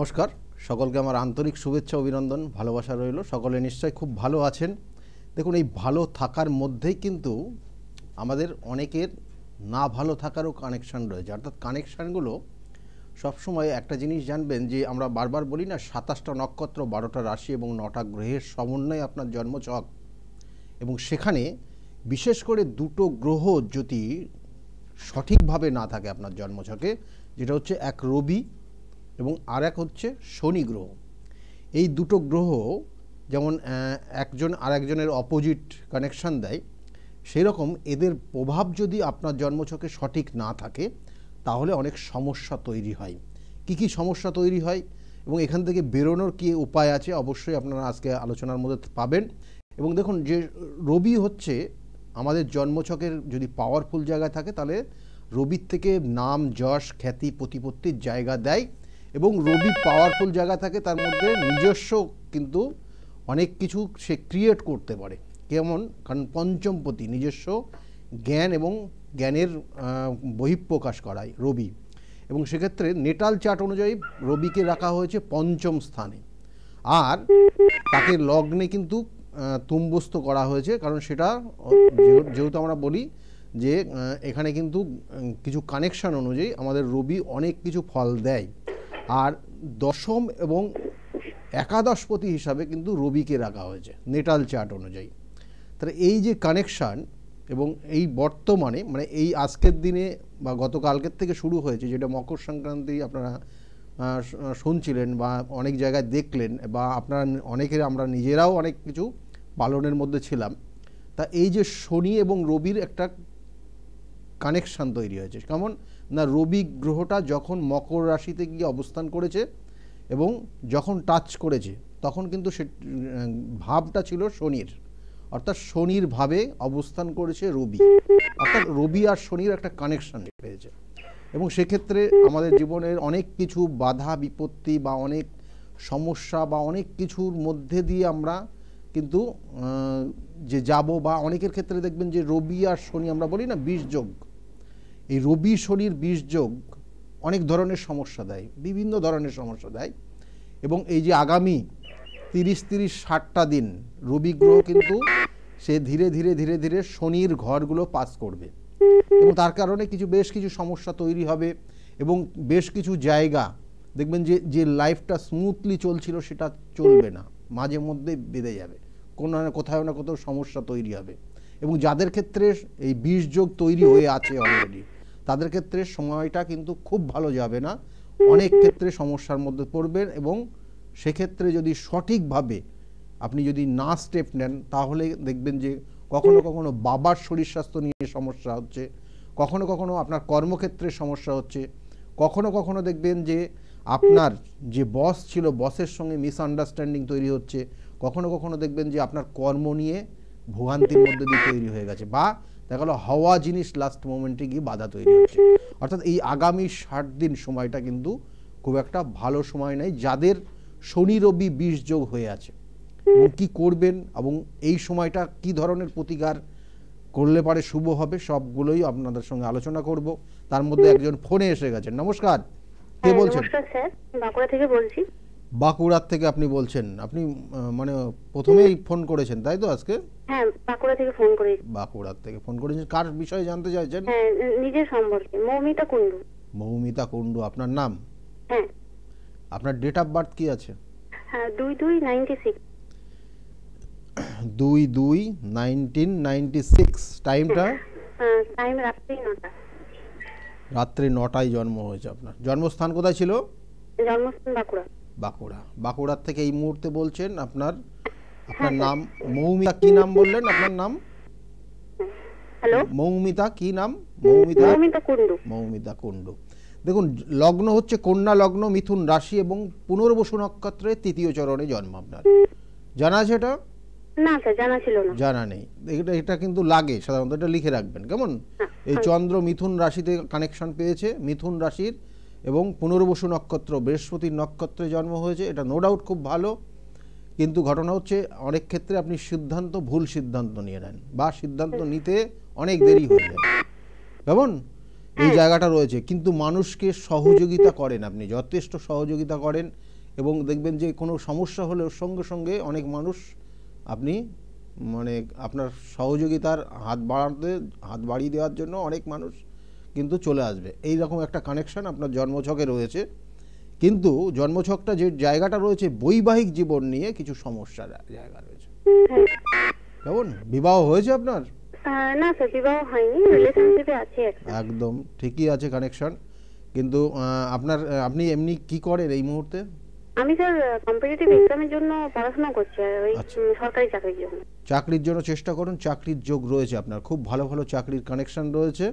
নমস্কার সকলকে আমার আন্তরিক শুভেচ্ছা অভিনন্দন ভালোবাসা রইল সকলে নিশ্চয় খুব ভালো আছেন দেখুন এই ভালো থাকার মধ্যেই কিন্তু আমাদের অনেকের না ভালো থাকারও কানেকশান রয়েছে অর্থাৎ কানেকশানগুলো সবসময় একটা জিনিস জানবেন যে আমরা বারবার বলি না সাতাশটা নক্ষত্র বারোটা রাশি এবং নটা গ্রহের সমন্বয়ে আপনার জন্মচক এবং সেখানে বিশেষ করে দুটো গ্রহ যদি সঠিকভাবে না থাকে আপনার জন্মছকে যেটা হচ্ছে এক রবি এবং আর এক হচ্ছে শনি গ্রহ এই দুটো গ্রহ যেমন একজন আর একজনের অপোজিট কানেকশান দেয় সেরকম এদের প্রভাব যদি আপনার জন্মছকে সঠিক না থাকে তাহলে অনেক সমস্যা তৈরি হয় কি কি সমস্যা তৈরি হয় এবং এখান থেকে বেরোনোর কী উপায় আছে অবশ্যই আপনারা আজকে আলোচনার মধ্যে পাবেন এবং দেখুন যে রবি হচ্ছে আমাদের জন্মছকের যদি পাওয়ারফুল জায়গায় থাকে তাহলে রবির থেকে নাম যশ খ্যাতি প্রতিপত্তির জায়গা দেয় এবং রবি পাওয়ারফুল জায়গা থাকে তার মধ্যে নিজস্ব কিন্তু অনেক কিছু সে ক্রিয়েট করতে পারে কেমন কারণ পঞ্চমপতি নিজস্ব জ্ঞান এবং জ্ঞানের বহিঃপ্রকাশ করায় রবি এবং সেক্ষেত্রে নেটাল চার্ট অনুযায়ী রবিকে রাখা হয়েছে পঞ্চম স্থানে আর তাকে লগ্নে কিন্তু তুম্বস্ত করা হয়েছে কারণ সেটা যেহেতু আমরা বলি যে এখানে কিন্তু কিছু কানেকশন অনুযায়ী আমাদের রবি অনেক কিছু ফল দেয় আর দশম এবং একাদশপতি হিসাবে কিন্তু রবিকে রাখা হয়েছে নেটাল চার্ট অনুযায়ী তাহলে এই যে কানেকশান এবং এই বর্তমানে মানে এই আজকের দিনে বা গতকালকের থেকে শুরু হয়েছে যেটা মকর সংক্রান্তি আপনারা শুনছিলেন বা অনেক জায়গায় দেখলেন বা আপনারা অনেকের আমরা নিজেরাও অনেক কিছু পালনের মধ্যে ছিলাম তা এই যে শনি এবং রবির একটা কানেকশান তৈরি হয়েছে কেমন না রবি গ্রহটা যখন মকর রাশিতে গিয়ে অবস্থান করেছে এবং যখন টাচ করেছে তখন কিন্তু সে ভাবটা ছিল শনির অর্থাৎ শনির ভাবে অবস্থান করেছে রবি অর্থাৎ রবি আর শনির একটা কানেকশান পেয়েছে এবং সেক্ষেত্রে আমাদের জীবনের অনেক কিছু বাধা বিপত্তি বা অনেক সমস্যা বা অনেক কিছুর মধ্যে দিয়ে আমরা কিন্তু যে যাব বা অনেকের ক্ষেত্রে দেখবেন যে রবি আর শনি আমরা বলি না বিষযোগ্য এই রবি শনির বিষযোগ অনেক ধরনের সমস্যা দেয় বিভিন্ন ধরনের সমস্যা দেয় এবং এই যে আগামী তিরিশ তিরিশ ষাটটা দিন রবি গ্রহ কিন্তু সে ধীরে ধীরে ধীরে ধীরে শনির ঘরগুলো পাস করবে এবং তার কারণে কিছু বেশ কিছু সমস্যা তৈরি হবে এবং বেশ কিছু জায়গা দেখবেন যে যে লাইফটা স্মুথলি চলছিল সেটা চলবে না মাঝে মধ্যে বেঁধে যাবে কোনো না কোথাও না কোথাও সমস্যা তৈরি হবে এবং যাদের ক্ষেত্রে এই বীজযোগ তৈরি হয়ে আছে অলরেডি তাদের ক্ষেত্রে সময়টা কিন্তু খুব ভালো যাবে না অনেক ক্ষেত্রে সমস্যার মধ্যে পড়বেন এবং সেক্ষেত্রে যদি সঠিকভাবে আপনি যদি না স্টেপ নেন তাহলে দেখবেন যে কখনো কখনো বাবার শরীর স্বাস্থ্য নিয়ে সমস্যা হচ্ছে কখনো কখনো আপনার কর্মক্ষেত্রে সমস্যা হচ্ছে কখনো কখনো দেখবেন যে আপনার যে বস ছিল বসের সঙ্গে মিসআন্ডারস্ট্যান্ডিং তৈরি হচ্ছে কখনো কখনো দেখবেন যে আপনার কর্ম নিয়ে ভোগান্তির মধ্যে দিয়ে তৈরি হয়ে গেছে বা দেখা গেলো হওয়া জিনিস লাস্ট মোমেন্টে গিয়ে বাধা তৈরি হচ্ছে অর্থাৎ এই আগামী ষাট দিন সময়টা কিন্তু খুব একটা ভালো সময় নাই যাদের শনি রবি বিষ যোগ হয়ে আছে কি করবেন এবং এই সময়টা কি ধরনের প্রতিকার করলে পারে শুভ হবে সবগুলোই আপনাদের সঙ্গে আলোচনা করব তার মধ্যে একজন ফোনে এসে গেছেন নমস্কার কে হ্যাঁ, বলছেন থেকে বলছি বাঁকুড়ার থেকে আপনি বলছেন আপনি মানে প্রথমেই ফোন করেছেন তাই তো আজকে হ্যাঁ বাঁকুড়া থেকে ফোন করে বাঁকুড়া থেকে ফোন করেছেন কার বিষয়ে জানতে চাইছেন হ্যাঁ নিজের সম্পর্কে মৌমিতা কুণ্ডু মৌমিতা কুণ্ডু আপনার নাম হ্যাঁ আপনার ডেট অফ বার্থ কি আছে হ্যাঁ, দুই দুই নাইনটি সিক্স দুই দুই নাইনটিন নাইনটি সিক্স টাইমটা টাইম রাত্রি নটা রাত্রি নটায় জন্ম হয়েছে আপনার জন্মস্থান কোথায় ছিল জন্মস্থান বাঁকুড়া বাঁকুড়া বাঁকুড়ার থেকে এই মুহূর্তে বলছেন আপনার আপনার হ্যাঁ, নাম মৌমিতা কি নাম বললেন আপনার নাম হ্যালো মৌমিতা কি নাম মৌমিতা মৌমিতা কুন্ডু মৌমিতা কুন্ডু দেখুন লগ্ন হচ্ছে কন্যা লগ্ন মিথুন রাশি এবং পুনর্বসু নক্ষত্রে তৃতীয় চরণে জন্ম আপনার জানা আছে এটা জানা জানা নেই এটা এটা কিন্তু লাগে সাধারণত এটা লিখে রাখবেন কেমন হ্যাঁ, এই হ্যাঁ। চন্দ্র মিথুন রাশিতে কানেকশন পেয়েছে মিথুন রাশির এবং পুনর্বসু নক্ষত্র বৃহস্পতির নক্ষত্রে জন্ম হয়েছে এটা নো ডাউট খুব ভালো কিন্তু ঘটনা হচ্ছে অনেক ক্ষেত্রে আপনি সিদ্ধান্ত ভুল সিদ্ধান্ত নিয়ে নেন বা সিদ্ধান্ত হ্যাঁ। নিতে অনেক দেরি হয়ে যায় এই হ্যাঁ। জায়গাটা রয়েছে কিন্তু মানুষকে সহযোগিতা করেন আপনি যথেষ্ট সহযোগিতা করেন এবং দেখবেন যে কোনো সমস্যা হলে ওর সঙ্গে সঙ্গে অনেক মানুষ আপনি মানে আপনার সহযোগিতার হাত বাড়াতে হাত বাড়িয়ে দেওয়ার জন্য অনেক মানুষ কিন্তু চলে আসবে এই রকম একটা কানেকশন আপনার জন্মছকে রয়েছে কিন্তু জন্মছকটা যে জায়গাটা রয়েছে বৈবাহিক জীবন নিয়ে কিছু সমস্যা জায়গা রয়েছে কেমন বিবাহ হয়েছে আপনার একদম ঠিকই আছে কানেকশন কিন্তু আপনার আপনি এমনি কি করেন এই মুহূর্তে আমি স্যার কম্পিটিটিভ এক্সামের জন্য পড়াশোনা করছি ওই আচ্ছা। সরকারি চাকরির জন্য চাকরির জন্য চেষ্টা করুন চাকরির যোগ রয়েছে আপনার খুব ভালো ভালো চাকরির কানেকশন রয়েছে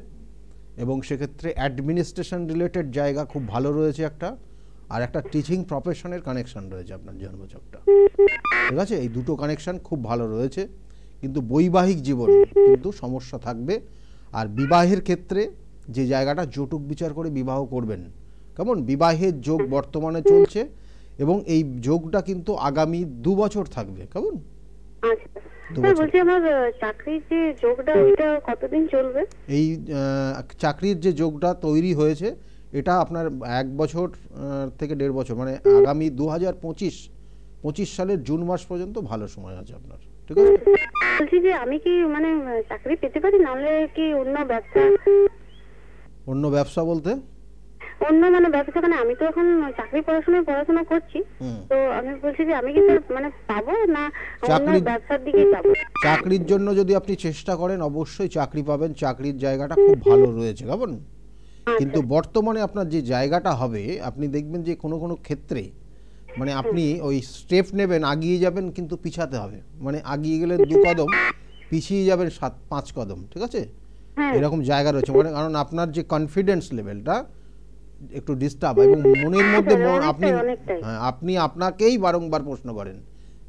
এবং সেক্ষেত্রে অ্যাডমিনিস্ট্রেশন রিলেটেড জায়গা খুব ভালো রয়েছে একটা আর একটা টিচিং প্রফেশনের কানেকশান রয়েছে আপনার জন্মচকটা ঠিক আছে এই দুটো কানেকশান খুব ভালো রয়েছে কিন্তু বৈবাহিক জীবন কিন্তু সমস্যা থাকবে আর বিবাহের ক্ষেত্রে যে জায়গাটা জটুক বিচার করে বিবাহ করবেন কেমন বিবাহের যোগ বর্তমানে চলছে এবং এই যোগটা কিন্তু আগামী দু বছর থাকবে কেমন এই চাকরির যে যোগটা তৈরি হয়েছে এটা আপনার এক বছর থেকে দেড় বছর মানে আগামী দু হাজার পঁচিশ পঁচিশ সালের জুন মাস পর্যন্ত ভালো সময় আছে আপনার ঠিক আছে বলছি যে আমি কি মানে চাকরি পেতে পারি নাহলে কি অন্য ব্যবসা অন্য ব্যবসা বলতে অন্য মানে ব্যবসা মানে আমি তো এখন চাকরি পড়াশোনায় পড়াশোনা করছি তো আমি বলছি যে আমি কি মানে পাবো না অন্য ব্যবসার দিকে যাব চাকরির জন্য যদি আপনি চেষ্টা করেন অবশ্যই চাকরি পাবেন চাকরির জায়গাটা খুব ভালো রয়েছে কেমন কিন্তু বর্তমানে আপনার যে জায়গাটা হবে আপনি দেখবেন যে কোনো কোনো ক্ষেত্রে মানে আপনি ওই স্টেপ নেবেন আগিয়ে যাবেন কিন্তু পিছাতে হবে মানে আগিয়ে গেলে দু কদম পিছিয়ে যাবেন সাত পাঁচ কদম ঠিক আছে হ্যাঁ। এরকম জায়গা রয়েছে মানে কারণ আপনার যে কনফিডেন্স লেভেলটা একটু ডিস্টার্ব এবং মনের হ্যাঁ, মধ্যে আপনি হ্যাঁ আপনি আপনাকেই বারংবার প্রশ্ন করেন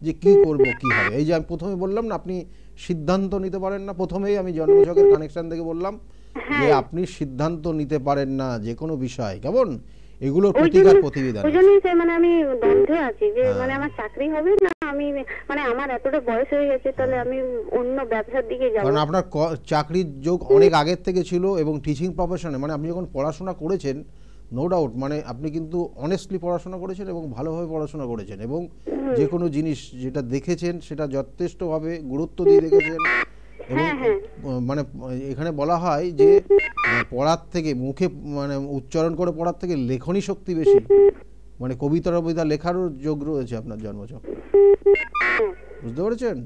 যে কি করব কি হবে এই যে আমি প্রথমে বললাম না আপনি সিদ্ধান্ত নিতে পারেন না প্রথমেই আমি জন্মছকের কানেকশান থেকে বললাম যে হ্যাঁ। আপনি সিদ্ধান্ত নিতে পারেন না যে কোনো বিষয় কেমন এগুলোর প্রতিকার প্রতিবিধান ওই জন্যই সে মানে আমি দ্বন্দ্বে আছি যে হ্যাঁ। মানে আমার চাকরি হবে না আমি মানে আমার এতটা বয়স হয়ে গেছে তাহলে হ্যাঁ। আমি অন্য ব্যবসার দিকে যাব কারণ আপনার চাকরির যোগ অনেক আগের থেকে ছিল এবং টিচিং প্রফেশনে মানে আপনি যখন পড়াশোনা করেছেন নো ডাউট মানে আপনি কিন্তু অনেস্টলি পড়াশোনা করেছেন এবং ভালোভাবে পড়াশোনা করেছেন এবং যে কোনো জিনিস যেটা দেখেছেন সেটা যথেষ্টভাবে গুরুত্ব দিয়ে দেখেছেন এবং হ্যাঁ, হ্যাঁ। মানে এখানে বলা হয় যে মানে, পড়ার থেকে মুখে মানে উচ্চারণ করে পড়ার থেকে লেখনী শক্তি বেশি মানে কবিতা টবিতা লেখারও যোগ রয়েছে আপনার জন্মচক বুঝতে পেরেছেন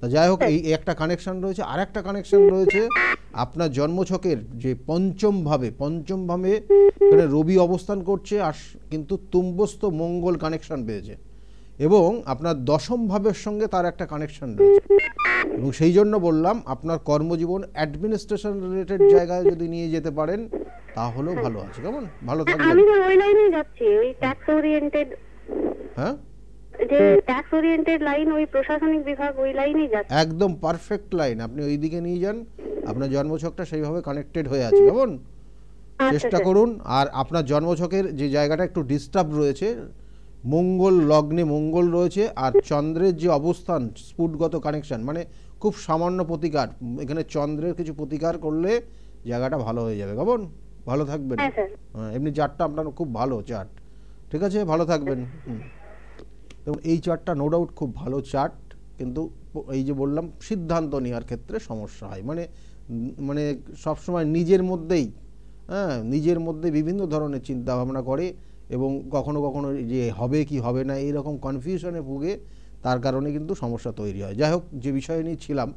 তা যাই হোক এই একটা কানেকশন রয়েছে আর একটা কানেকশন রয়েছে আপনার জন্মছকের যে পঞ্চম ভাবে পঞ্চম ভাবে রবি অবস্থান করছে আর কিন্তু তুম্বস্ত মঙ্গল কানেকশন পেয়েছে এবং আপনার দশম ভাবের সঙ্গে তার একটা কানেকশন রয়েছে এবং সেই জন্য বললাম আপনার কর্মজীবন অ্যাডমিনিস্ট্রেশন রিলেটেড জায়গায় যদি নিয়ে যেতে পারেন তাহলেও ভালো আছে কেমন ভালো থাকবে আমি ওই লাইনে যাচ্ছি ওই ট্যাক্স ওরিয়েন্টেড হ্যাঁ যে ট্যাক্স ওরিয়েন্টেড লাইন ওই প্রশাসনিক বিভাগ ওই লাইনেই যাচ্ছে একদম পারফেক্ট লাইন আপনি ওই দিকে নিয়ে যান আপনার জন্মছকটা সেইভাবে কানেক্টেড হয়ে আছে কেমন আচ্ছা, চেষ্টা আচ্ছা। করুন আর আপনার জন্মছকের যে জায়গাটা একটু ডিস্টার্ব রয়েছে মঙ্গল লগ্নে মঙ্গল রয়েছে আর চন্দ্রের যে অবস্থান স্পুটগত কানেকশন মানে খুব সামান্য প্রতিকার এখানে চন্দ্রের কিছু প্রতিকার করলে জায়গাটা ভালো হয়ে যাবে কেমন ভালো থাকবেন হ্যাঁ, হ্যাঁ এমনি চার্টটা আপনার খুব ভালো চার্ট ঠিক আছে ভালো থাকবেন এবং এই চার্টটা নো ডাউট খুব ভালো চার্ট কিন্তু এই যে বললাম সিদ্ধান্ত নেওয়ার ক্ষেত্রে সমস্যা হয় মানে মানে সবসময় নিজের মধ্যেই হ্যাঁ নিজের মধ্যে বিভিন্ন ধরনের চিন্তাভাবনা করে এবং কখনো কখনো যে হবে কি হবে না রকম কনফিউশনে ভুগে তার কারণে কিন্তু সমস্যা তৈরি হয় যাই হোক যে বিষয় নিয়ে ছিলাম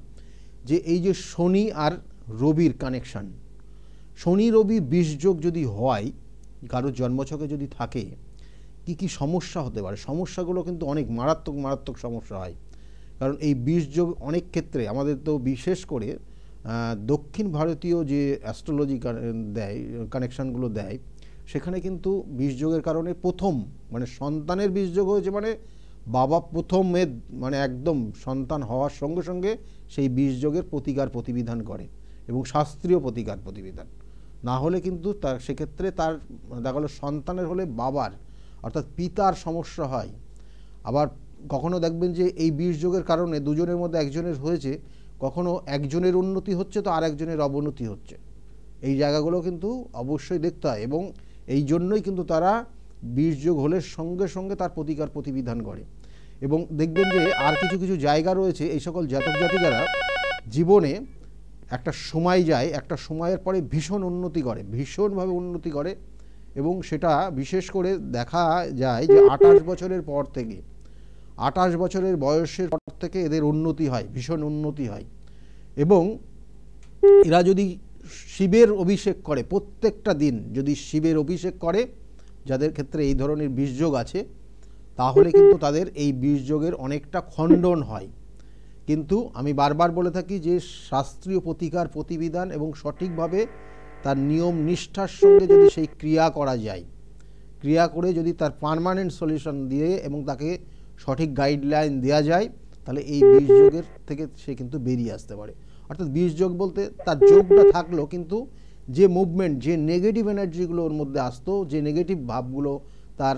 যে এই যে শনি আর রবির কানেকশান শনি রবি বিষযোগ যদি হয় কারোর জন্মছকে যদি থাকে কি কি সমস্যা হতে পারে সমস্যাগুলো কিন্তু অনেক মারাত্মক মারাত্মক সমস্যা হয় কারণ এই বিষযোগ অনেক ক্ষেত্রে আমাদের তো বিশেষ করে দক্ষিণ ভারতীয় যে অ্যাস্ট্রোলজি দেয় কানেকশানগুলো দেয় সেখানে কিন্তু বিষযোগের কারণে প্রথম মানে সন্তানের বিষযোগ হয়েছে মানে বাবা প্রথম মেদ মানে একদম সন্তান হওয়ার সঙ্গে সঙ্গে সেই বিষযোগের প্রতিকার প্রতিবিধান করে এবং শাস্ত্রীয় প্রতিকার প্রতিবিধান না হলে কিন্তু তার সেক্ষেত্রে তার দেখা গেলো সন্তানের হলে বাবার অর্থাৎ পিতার সমস্যা হয় আবার কখনো দেখবেন যে এই বিষযোগের কারণে দুজনের মধ্যে একজনের হয়েছে কখনো একজনের উন্নতি হচ্ছে তো আর একজনের অবনতি হচ্ছে এই জায়গাগুলো কিন্তু অবশ্যই দেখতে হয় এবং এই জন্যই কিন্তু তারা যোগ হলে সঙ্গে সঙ্গে তার প্রতিকার প্রতিবিধান করে এবং দেখবেন যে আর কিছু কিছু জায়গা রয়েছে এই সকল জাতক জাতিকারা জীবনে একটা সময় যায় একটা সময়ের পরে ভীষণ উন্নতি করে ভীষণভাবে উন্নতি করে এবং সেটা বিশেষ করে দেখা যায় যে আঠাশ বছরের পর থেকে আঠাশ বছরের বয়সের পর থেকে এদের উন্নতি হয় ভীষণ উন্নতি হয় এবং এরা যদি শিবের অভিষেক করে প্রত্যেকটা দিন যদি শিবের অভিষেক করে যাদের ক্ষেত্রে এই ধরনের বীর্যোগ আছে তাহলে কিন্তু তাদের এই বীর্যোগের অনেকটা খণ্ডন হয় কিন্তু আমি বারবার বলে থাকি যে শাস্ত্রীয় প্রতিকার প্রতিবিধান এবং সঠিকভাবে তার নিয়ম নিষ্ঠার সঙ্গে যদি সেই ক্রিয়া করা যায় ক্রিয়া করে যদি তার পারমানেন্ট সলিউশন দিয়ে এবং তাকে সঠিক গাইডলাইন দেওয়া যায় তাহলে এই বীর্যোগের থেকে সে কিন্তু বেরিয়ে আসতে পারে অর্থাৎ বিশ যোগ বলতে তার যোগটা থাকলো কিন্তু যে মুভমেন্ট যে নেগেটিভ এনার্জিগুলো ওর মধ্যে আসতো যে নেগেটিভ ভাবগুলো তার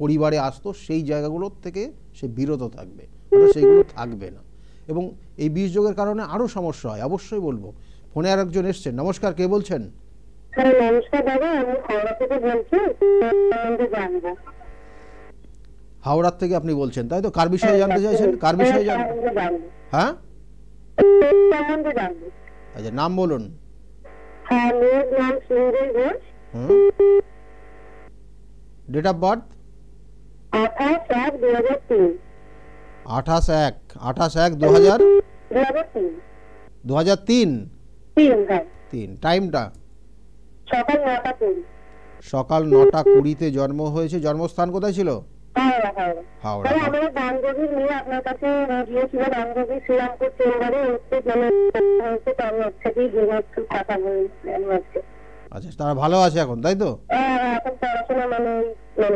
পরিবারে আসতো সেই জায়গাগুলোর থেকে সে বিরত থাকবে সেইগুলো থাকবে না এবং এই বিশ যোগের কারণে আরও সমস্যা হয় অবশ্যই বলবো ফোনে আর একজন এসছেন নমস্কার কে বলছেন হ্যাঁ, হাওড়ার থেকে আপনি বলছেন তাই তো কার বিষয়ে হ্যাঁ, জানতে চাইছেন কার হ্যাঁ, বিষয়ে জানতে হ্যাঁ আচ্ছা নাম বলুন ডেট অফ বার্থ আঠাশ এক আঠাশ এক দু হাজার দু হাজার তিন হ্যাঁ। তিন টাইমটা সকাল সকাল নটা কুড়িতে জন্ম হয়েছে জন্মস্থান কোথায় ছিল হ্যাঁ, হ্যাঁ। মানে আচ্ছা, তারা ভালো আছে এখন তাই তো হ্যাঁ, মানে মানে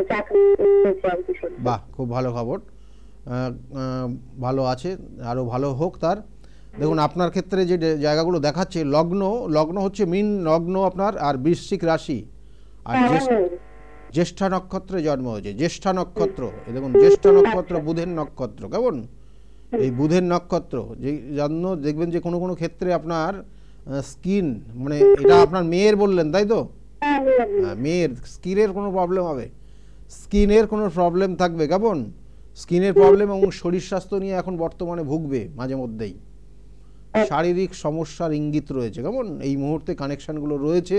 বাহ খুব ভালো খবর ভালো আছে আরো ভালো হোক তার দেখুন আপনার ক্ষেত্রে যে জায়গাগুলো দেখাচ্ছে লগ্ন লগ্ন হচ্ছে মিন লগ্ন আপনার আর বৃশ্চিক রাশি আর জ্যেষ্ঠা নক্ষত্রে জন্ম হয়েছে জ্যেষ্ঠা নক্ষত্র এ দেখুন জ্যেষ্ঠা নক্ষত্র আচ্ছা। বুধের নক্ষত্র কেমন এই বুধের নক্ষত্র যে জন্য দেখবেন যে কোনো কোনো ক্ষেত্রে আপনার স্কিন মানে এটা আপনার মেয়ের বললেন তাই তো হ্যাঁ, হ্যাঁ, মেয়ের স্কিনের কোনো প্রবলেম হবে স্কিনের কোনো প্রবলেম থাকবে কেমন স্কিনের প্রবলেম এবং শরীর স্বাস্থ্য নিয়ে এখন বর্তমানে ভুগবে মাঝে মধ্যেই শারীরিক সমস্যার ইঙ্গিত রয়েছে কেমন এই মুহূর্তে কানেকশানগুলো রয়েছে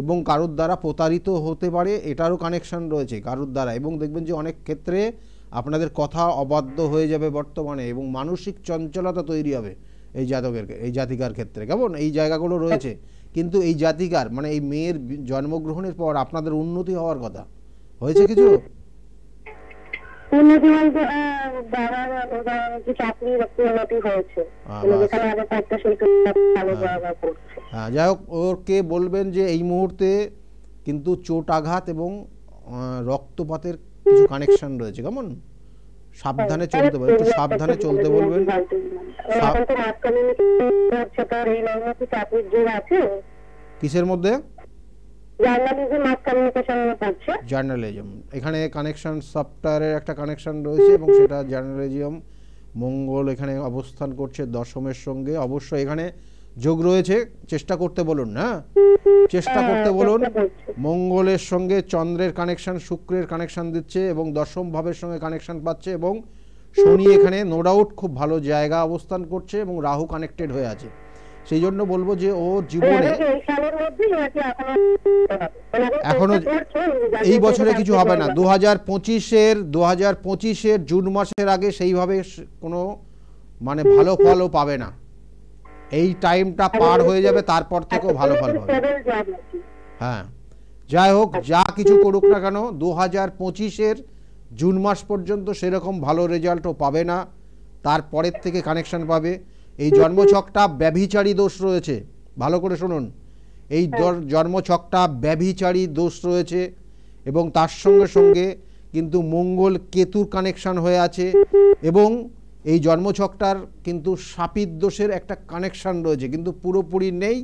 এবং কারোর দ্বারা প্রতারিত হতে পারে এটারও কানেকশান রয়েছে কারোর দ্বারা এবং দেখবেন যে অনেক ক্ষেত্রে আপনাদের কথা অবাধ্য হয়ে যাবে বর্তমানে এবং মানসিক চঞ্চলতা তৈরি হবে এই জাতকের এই জাতিকার ক্ষেত্রে কেমন এই জায়গাগুলো রয়েছে কিন্তু এই জাতিকার মানে এই মেয়ের জন্মগ্রহণের পর আপনাদের উন্নতি হওয়ার কথা হয়েছে কিছু উন্নতি বলতে বাবার উন্নতি হয়েছে যেখানে আগে ভালো হ্যাঁ।, হ্যাঁ যাই হোক ওকে বলবেন যে এই মুহূর্তে কিন্তু চোট আঘাত এবং রক্তপাতের কিছু কানেকশন রয়েছে কেমন সাবধানে হ্যাঁ, চলতে বলবেন একটু সাবধানে চলতে বলবেন কিসের মধ্যে জার্নালিজম আর পড়ছে জার্নালিজম এখানে কানেকশন সফটওয়্যারের একটা কানেকশন রয়েছে এবং সেটা জার্নালিজম মঙ্গল এখানে অবস্থান করছে দশমের সঙ্গে অবশ্যই এখানে যোগ রয়েছে চেষ্টা করতে বলুন না চেষ্টা হ্যাঁ, করতে বলুন মঙ্গলের সঙ্গে চন্দ্রের কানেকশন শুক্রের কানেকশন দিচ্ছে এবং দশম ভাবের সঙ্গে কানেকশন পাচ্ছে এবং শনি এখানে নো ডাউট খুব ভালো জায়গা অবস্থান করছে এবং রাহু কানেক্টেড হয়ে আছে সেই জন্য বলবো যে ও জীবনে এখনো এই বছরে কিছু হবে না দু হাজার পঁচিশের দু হাজার পঁচিশের জুন মাসের আগে সেইভাবে কোনো মানে ভালো ফলও পাবে না এই টাইমটা পার হয়ে যাবে তারপর থেকেও ভালো ফল হবে হ্যাঁ যাই হোক যা কিছু করুক না কেন দু হাজার পঁচিশের জুন মাস পর্যন্ত সেরকম ভালো রেজাল্টও পাবে না তারপরের থেকে কানেকশন পাবে এই জন্মছকটা ব্যভিচারী দোষ রয়েছে ভালো করে শুনুন এই হ্যাঁ। জন্মছকটা ব্যভিচারী দোষ রয়েছে এবং তার সঙ্গে সঙ্গে কিন্তু মঙ্গল কেতুর কানেকশান হয়ে আছে এবং এই জন্মছকটার কিন্তু সাপিত দোষের একটা কানেকশান রয়েছে কিন্তু পুরোপুরি নেই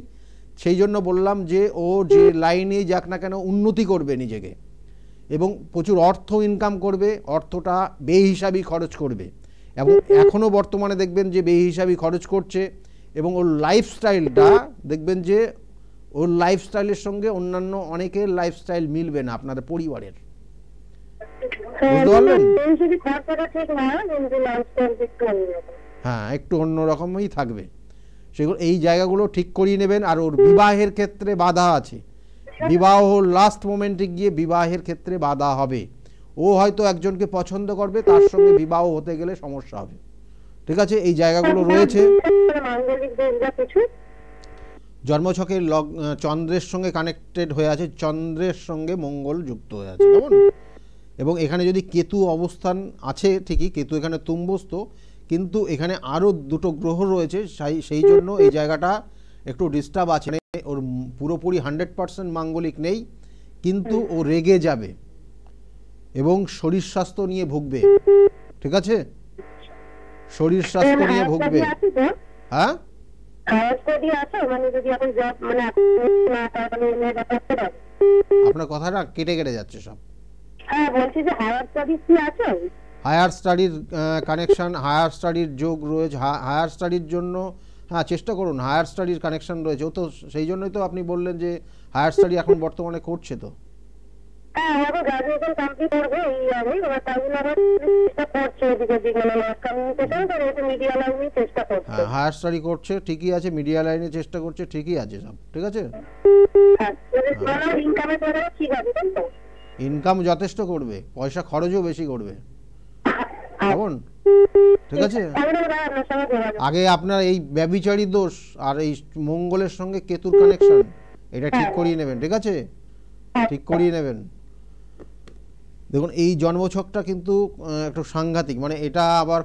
সেই জন্য বললাম যে ও যে লাইনে যাক না কেন উন্নতি করবে নিজেকে এবং প্রচুর অর্থ ইনকাম করবে অর্থটা বেহিসাবি খরচ করবে এবং এখনও বর্তমানে দেখবেন যে বেহিসাবি খরচ করছে এবং ওর লাইফস্টাইলটা দেখবেন যে ওর লাইফস্টাইলের সঙ্গে অন্যান্য অনেকের লাইফস্টাইল মিলবে না আপনাদের পরিবারের হ্যাঁ, হ্যাঁ একটু অন্যরকমই থাকবে সেগুলো এই জায়গাগুলো ঠিক করিয়ে নেবেন আর ওর বিবাহের ক্ষেত্রে বাধা আছে হ্যাঁ। বিবাহ লাস্ট মোমেন্টে গিয়ে বিবাহের ক্ষেত্রে বাধা হবে ও হয়তো একজনকে পছন্দ করবে তার সঙ্গে বিবাহ হতে গেলে সমস্যা হবে ঠিক আছে এই জায়গাগুলো রয়েছে জন্মছকের লগ চন্দ্রের সঙ্গে কানেক্টেড হয়ে আছে চন্দ্রের সঙ্গে মঙ্গল যুক্ত হয়ে আছে কেমন এবং এখানে যদি কেতু অবস্থান আছে ঠিকই কেতু এখানে তুম্বস্ত কিন্তু এখানে আরও দুটো গ্রহ রয়েছে সেই জন্য এই জায়গাটা একটু ডিস্টার্ব আছে ওর পুরোপুরি হান্ড্রেড পারসেন্ট মাঙ্গলিক নেই কিন্তু ও রেগে যাবে এবং শরীর স্বাস্থ্য নিয়ে ভুগবে ঠিক আছে শরীর হ্যাঁ, স্বাস্থ্য হ্যাঁ, নিয়ে হ্যাঁ, ভুগবে হ্যাঁ মানে মানে আপনার কথাটা কেটে কেটে যাচ্ছে সব হায়ার স্টাডির কানেকশন হায়ার স্টাডির যোগ রয়েছে হায়ার স্টাডির জন্য হ্যাঁ চেষ্টা করুন হায়ার স্টাডির কানেকশন রয়েছে ও তো সেই জন্যই তো আপনি বললেন যে হায়ার স্টাডি এখন বর্তমানে করছে তো হ্যাঁ, মানে হ্যাঁ করছে ঠিকই আছে মিডিয়া লাইনে চেষ্টা করছে ঠিকই আছে সব ঠিক আছে হ্যাঁ, ইনকাম যথেষ্ট করবে পয়সা খরচও বেশি করবে আচ্ছা। ঠিক আছে আগে আপনার এই ব্যবিচারী দোষ আর এই মঙ্গলের সঙ্গে কেতুর কানেকশন এটা ঠিক হ্যাঁ। করিয়ে নেবেন ঠিক আছে ঠিক করিয়ে নেবেন দেখুন এই জন্মছকটা কিন্তু একটু সাংঘাতিক মানে এটা আবার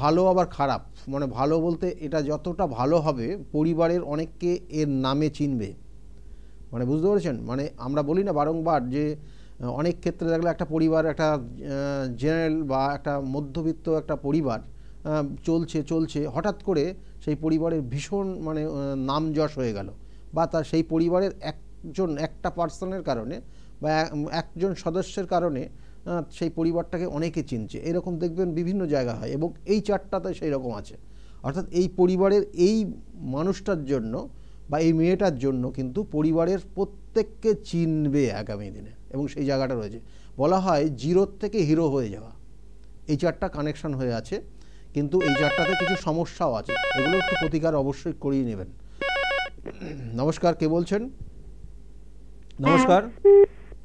ভালো আবার খারাপ মানে ভালো বলতে এটা যতটা ভালো হবে পরিবারের অনেককে এর নামে চিনবে মানে বুঝতে পেরেছেন মানে আমরা বলি না বারংবার যে অনেক ক্ষেত্রে দেখলে একটা পরিবার একটা জেনারেল বা একটা মধ্যবিত্ত একটা পরিবার চলছে চলছে হঠাৎ করে সেই পরিবারের ভীষণ মানে নাম যশ হয়ে গেল বা তার সেই পরিবারের একজন একটা পার্সনের কারণে বা একজন সদস্যের কারণে সেই পরিবারটাকে অনেকে চিনছে এরকম দেখবেন বিভিন্ন জায়গা হয় এবং এই চারটাতে সেই রকম আছে অর্থাৎ এই পরিবারের এই মানুষটার জন্য বা এই মেয়েটার জন্য কিন্তু পরিবারের প্রত্যেককে চিনবে আগামী দিনে এবং সেই জায়গাটা রয়েছে বলা হয় জিরোর থেকে হিরো হয়ে যাওয়া এই চারটা কানেকশন হয়ে আছে কিন্তু এই চারটাতে কিছু সমস্যাও আছে এগুলো একটু প্রতিকার অবশ্যই করিয়ে নেবেন নমস্কার কে বলছেন হ্যাঁ। নমস্কার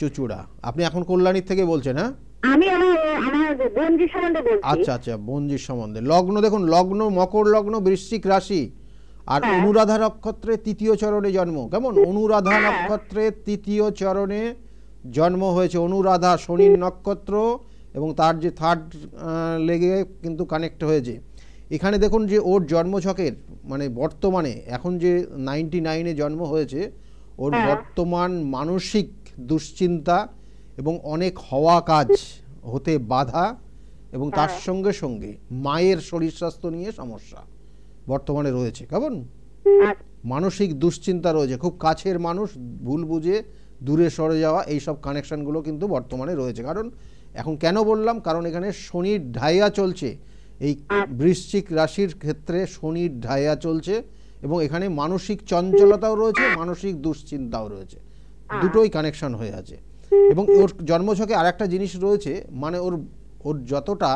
চুচুড়া আপনি এখন কল্যাণীর থেকে বলছেন হ্যাঁ আমি আচ্ছা আচ্ছা বঞ্জির সম্বন্ধে লগ্ন দেখুন লগ্ন মকর লগ্ন বৃশ্চিক রাশি আর হ্যাঁ। অনুরাধা নক্ষত্রে তৃতীয় চরণে জন্ম কেমন হ্যাঁ। অনুরাধা নক্ষত্রে তৃতীয় চরণে জন্ম হয়েছে অনুরাধা শনির নক্ষত্র এবং তার যে থার্ড লেগে কিন্তু কানেক্ট হয়েছে এখানে দেখুন যে ওর জন্মছকের মানে বর্তমানে এখন যে নাইনটি নাইনে জন্ম হয়েছে ওর হ্যাঁ। বর্তমান মানসিক দুশ্চিন্তা এবং অনেক হওয়া কাজ হতে বাধা এবং তার হ্যাঁ। সঙ্গে সঙ্গে মায়ের শরীর স্বাস্থ্য নিয়ে সমস্যা বর্তমানে রয়েছে কেমন হ্যাঁ। মানসিক দুশ্চিন্তা রয়েছে খুব কাছের মানুষ ভুল বুঝে দূরে সরে যাওয়া এই সব কানেকশানগুলো কিন্তু বর্তমানে রয়েছে কারণ এখন কেন বললাম কারণ এখানে শনির ঢাইয়া চলছে এই হ্যাঁ। বৃশ্চিক রাশির ক্ষেত্রে শনির ঢাইয়া চলছে এবং এখানে মানসিক চঞ্চলতাও রয়েছে মানসিক দুশ্চিন্তাও রয়েছে দুটোই কানেকশন হয়ে আছে এবং ওর জন্মছকে আর একটা জিনিস রয়েছে মানে ওর ওর যতটা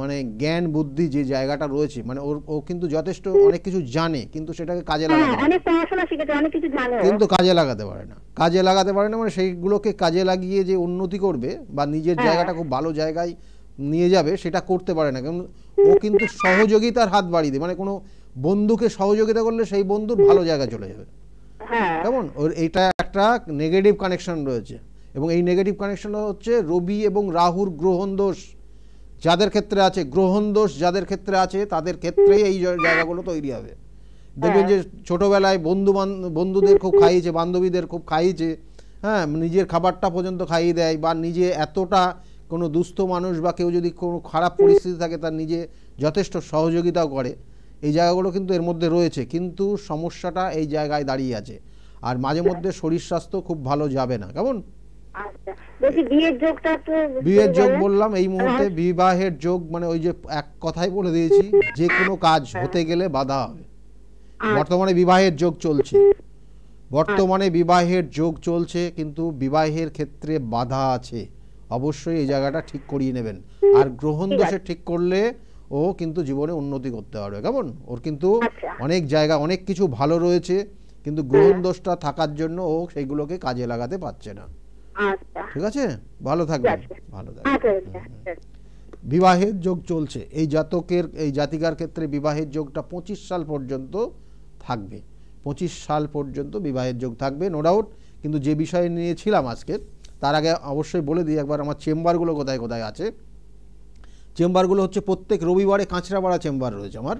মানে জ্ঞান বুদ্ধি যে জায়গাটা রয়েছে মানে ওর ও কিন্তু যথেষ্ট অনেক কিছু জানে কিন্তু সেটাকে কাজে হ্যাঁ, লাগাতে অনেক পড়াশোনা শিখেছে অনেক কিছু জানে কিন্তু কাজে লাগাতে পারে না কাজে লাগাতে পারে না মানে সেইগুলোকে কাজে লাগিয়ে যে উন্নতি করবে বা নিজের হ্যাঁ। জায়গাটা খুব ভালো জায়গায় নিয়ে যাবে সেটা করতে পারে না কারণ ও কিন্তু সহযোগিতার হাত বাড়িয়ে দেয় মানে কোনো বন্ধুকে সহযোগিতা করলে সেই বন্ধুর ভালো জায়গায় চলে যাবে হ্যাঁ। কেমন ওর এইটা একটা নেগেটিভ কানেকশন রয়েছে এবং এই নেগেটিভ কানেকশন হচ্ছে রবি এবং রাহুর গ্রহণ দোষ যাদের ক্ষেত্রে আছে গ্রহণ দোষ যাদের ক্ষেত্রে আছে তাদের ক্ষেত্রে এই জায়গাগুলো তৈরি হবে দেখবেন হ্যাঁ। যে ছোটোবেলায় বন্ধু বন্ধুদের খুব খাইয়েছে বান্ধবীদের খুব খাইয়েছে হ্যাঁ নিজের খাবারটা পর্যন্ত খাইয়ে দেয় বা নিজে এতটা কোনো দুস্থ মানুষ বা কেউ যদি কোনো খারাপ পরিস্থিতি থাকে তার নিজে যথেষ্ট সহযোগিতাও করে এই জায়গাগুলো কিন্তু এর মধ্যে রয়েছে কিন্তু সমস্যাটা এই জায়গায় দাঁড়িয়ে আছে আর মাঝে মধ্যে শরীর স্বাস্থ্য খুব ভালো যাবে না কেমন আচ্ছা, বিয়ের যোগ বললাম এই মুহূর্তে হ্যাঁ। বিবাহের যোগ মানে ওই যে এক কথাই বলে দিয়েছি যে কোনো কাজ হ্যাঁ। হতে গেলে বাধা হবে আচ্ছা। বর্তমানে বিবাহের যোগ চলছে বর্তমানে বিবাহের যোগ চলছে কিন্তু বিবাহের ক্ষেত্রে বাধা আছে অবশ্যই এই জায়গাটা ঠিক করিয়ে নেবেন আর গ্রহণ দোষে ঠিক করলে ও কিন্তু জীবনে উন্নতি করতে পারবে কেমন ওর কিন্তু আচ্ছা। অনেক জায়গা অনেক কিছু ভালো রয়েছে কিন্তু গ্রহণ দোষটা থাকার জন্য ও সেইগুলোকে কাজে লাগাতে পারছে না আচ্ছা। ঠিক আছে ভালো থাকবে ভালো থাকবে আচ্ছা, বিবাহের যোগ চলছে এই জাতকের এই জাতিকার ক্ষেত্রে বিবাহের যোগটা পঁচিশ সাল পর্যন্ত থাকবে পঁচিশ সাল পর্যন্ত বিবাহের যোগ থাকবে নো ডাউট কিন্তু যে বিষয়ে নিয়েছিলাম আজকে তার আগে অবশ্যই বলে দিই একবার আমার চেম্বারগুলো কোথায় কোথায় আছে চেম্বারগুলো হচ্ছে প্রত্যেক রবিবারে বাড়া চেম্বার রয়েছে আমার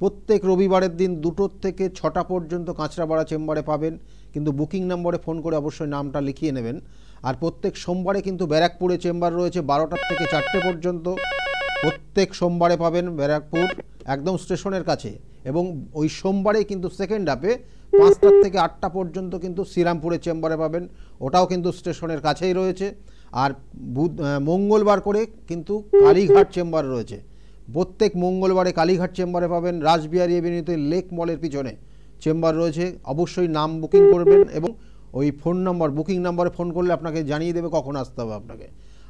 প্রত্যেক রবিবারের দিন দুটোর থেকে ছটা পর্যন্ত বাড়া চেম্বারে পাবেন কিন্তু বুকিং নম্বরে ফোন করে অবশ্যই নামটা লিখিয়ে নেবেন আর প্রত্যেক সোমবারে কিন্তু ব্যারাকপুরে চেম্বার রয়েছে বারোটার থেকে চারটে পর্যন্ত প্রত্যেক সোমবারে পাবেন ব্যারাকপুর একদম স্টেশনের কাছে এবং ওই সোমবারে কিন্তু সেকেন্ড হাফে পাঁচটার থেকে আটটা পর্যন্ত কিন্তু শ্রীরামপুরের চেম্বারে পাবেন ওটাও কিন্তু স্টেশনের কাছেই রয়েছে আর বুধ মঙ্গলবার করে কিন্তু কালীঘাট চেম্বার রয়েছে প্রত্যেক মঙ্গলবারে কালীঘাট চেম্বারে পাবেন রাসবিহারি এভিনিউতে লেক মলের পিছনে চেম্বার রয়েছে অবশ্যই নাম বুকিং করবেন এবং ওই ফোন নম্বর বুকিং নাম্বারে ফোন করলে আপনাকে জানিয়ে দেবে কখন আসতে হবে আপনাকে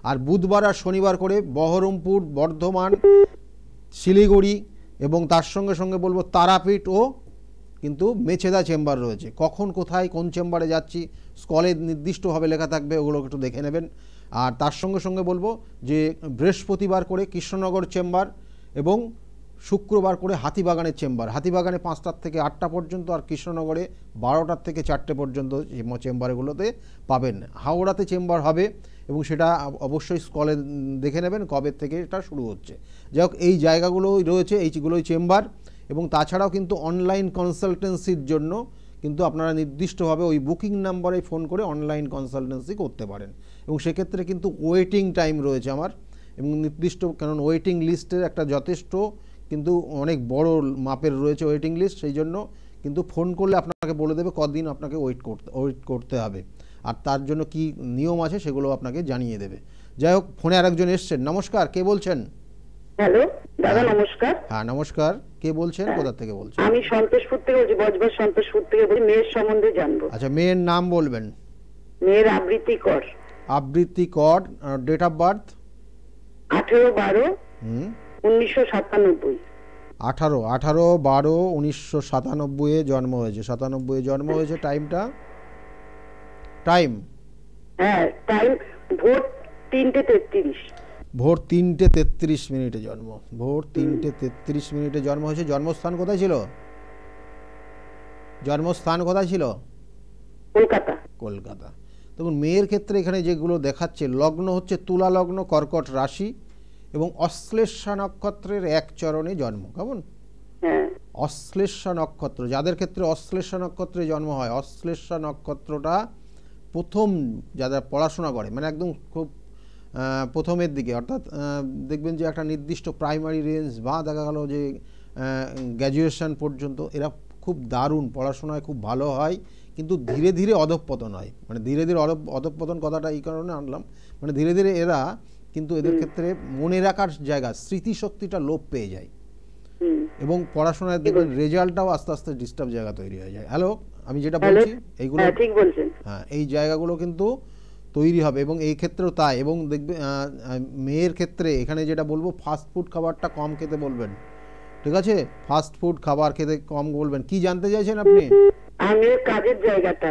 আর বুধবার আর শনিবার করে বহরমপুর বর্ধমান শিলিগুড়ি এবং তার সঙ্গে সঙ্গে বলবো তারাপীঠ ও কিন্তু মেছেদা চেম্বার রয়েছে কখন কোথায় কোন চেম্বারে যাচ্ছি স্কলে নির্দিষ্টভাবে লেখা থাকবে ওগুলো একটু দেখে নেবেন আর তার সঙ্গে সঙ্গে বলবো যে বৃহস্পতিবার করে কৃষ্ণনগর চেম্বার এবং শুক্রবার করে হাতিবাগানের চেম্বার হাতিবাগানে পাঁচটার থেকে আটটা পর্যন্ত আর কৃষ্ণনগরে বারোটার থেকে চারটে পর্যন্ত চেম্বারগুলোতে পাবেন হাওড়াতে চেম্বার হবে এবং সেটা অবশ্যই স্কলে দেখে নেবেন কবে থেকে এটা শুরু হচ্ছে যাই এই জায়গাগুলোই রয়েছে এইগুলোই চেম্বার এবং তাছাড়াও কিন্তু অনলাইন কনসালটেন্সির জন্য কিন্তু আপনারা নির্দিষ্টভাবে ওই বুকিং নাম্বারে ফোন করে অনলাইন কনসালটেন্সি করতে পারেন এবং সেক্ষেত্রে কিন্তু ওয়েটিং টাইম রয়েছে আমার এবং নির্দিষ্ট কারণ ওয়েটিং লিস্টের একটা যথেষ্ট কিন্তু অনেক বড় মাপের রয়েছে ওয়েটিং লিস্ট সেই জন্য কিন্তু ফোন করলে আপনাকে বলে দেবে কদিন আপনাকে ওয়েট করতে ওয়েট করতে হবে আর তার জন্য কি নিয়ম আছে সেগুলো আপনাকে জানিয়ে দেবে যাই হোক ফোনে আরেকজন এসছেন নমস্কার কে বলছেন হ্যালো দাদা হ্যাঁ। নমস্কার হ্যাঁ নমস্কার কে বলছেন হ্যাঁ। কোথা থেকে বলছেন আমি সন্তোষপুর থেকে বলছি বজবজ সন্তোষপুর থেকে বলছি মেয়ের সম্বন্ধে জানবো আচ্ছা মেয়ের নাম বলবেন মেয়ের আবৃত্তি কর আবৃত্তি কর ডেট অফ বার্থ আঠেরো বারো উনিশশো সাতানব্বই আঠারো আঠারো বারো উনিশশো সাতানব্বই জন্ম হয়েছে সাতানব্বই জন্ম হয়েছে টাইমটা টাইম হ্যাঁ টাইম ভোর তিনটে তেত্রিশ ভোর তিনটে তেত্রিশ মিনিটে জন্ম ভোর তিনটে তেত্রিশ মিনিটে জন্ম হয়েছে জন্মস্থান কোথায় ছিল জন্মস্থান কোথায় ছিল কলকাতা তখন মেয়ের ক্ষেত্রে এখানে যেগুলো দেখাচ্ছে লগ্ন হচ্ছে তুলা লগ্ন কর্কট রাশি এবং অশ্লেষা নক্ষত্রের এক চরণে জন্ম কেমন হ্যাঁ। অশ্লেষা নক্ষত্র যাদের ক্ষেত্রে অশ্লেষা নক্ষত্রে জন্ম হয় অশ্লেষা নক্ষত্রটা প্রথম যারা পড়াশোনা করে মানে একদম খুব প্রথমের দিকে অর্থাৎ দেখবেন যে একটা নির্দিষ্ট প্রাইমারি রেঞ্জ বা দেখা গেল যে গ্র্যাজুয়েশন পর্যন্ত এরা খুব দারুণ পড়াশোনায় খুব ভালো হয় কিন্তু ধীরে ধীরে অধঃপতন হয় মানে ধীরে ধীরে অধঃপতন কথাটা এই কারণে আনলাম মানে ধীরে ধীরে এরা কিন্তু এদের ক্ষেত্রে মনে রাখার জায়গা স্মৃতিশক্তিটা লোপ পেয়ে যায় এবং পড়াশোনায় দেখবেন রেজাল্টটাও আস্তে আস্তে ডিস্টার্ব জায়গা তৈরি হয়ে যায় হ্যালো আমি যেটা বলছি এইগুলো হ্যাঁ, হ্যাঁ এই জায়গাগুলো কিন্তু তৈরি হবে এবং এই ক্ষেত্রেও তাই এবং দেখবে মেয়ের ক্ষেত্রে এখানে যেটা বলবো ফাস্ট ফুড খাবারটা কম খেতে বলবেন ঠিক আছে ফাস্ট ফুড খাবার খেতে কম বলবেন কি জানতে চাইছেন আপনি আমি কাজের জায়গাটা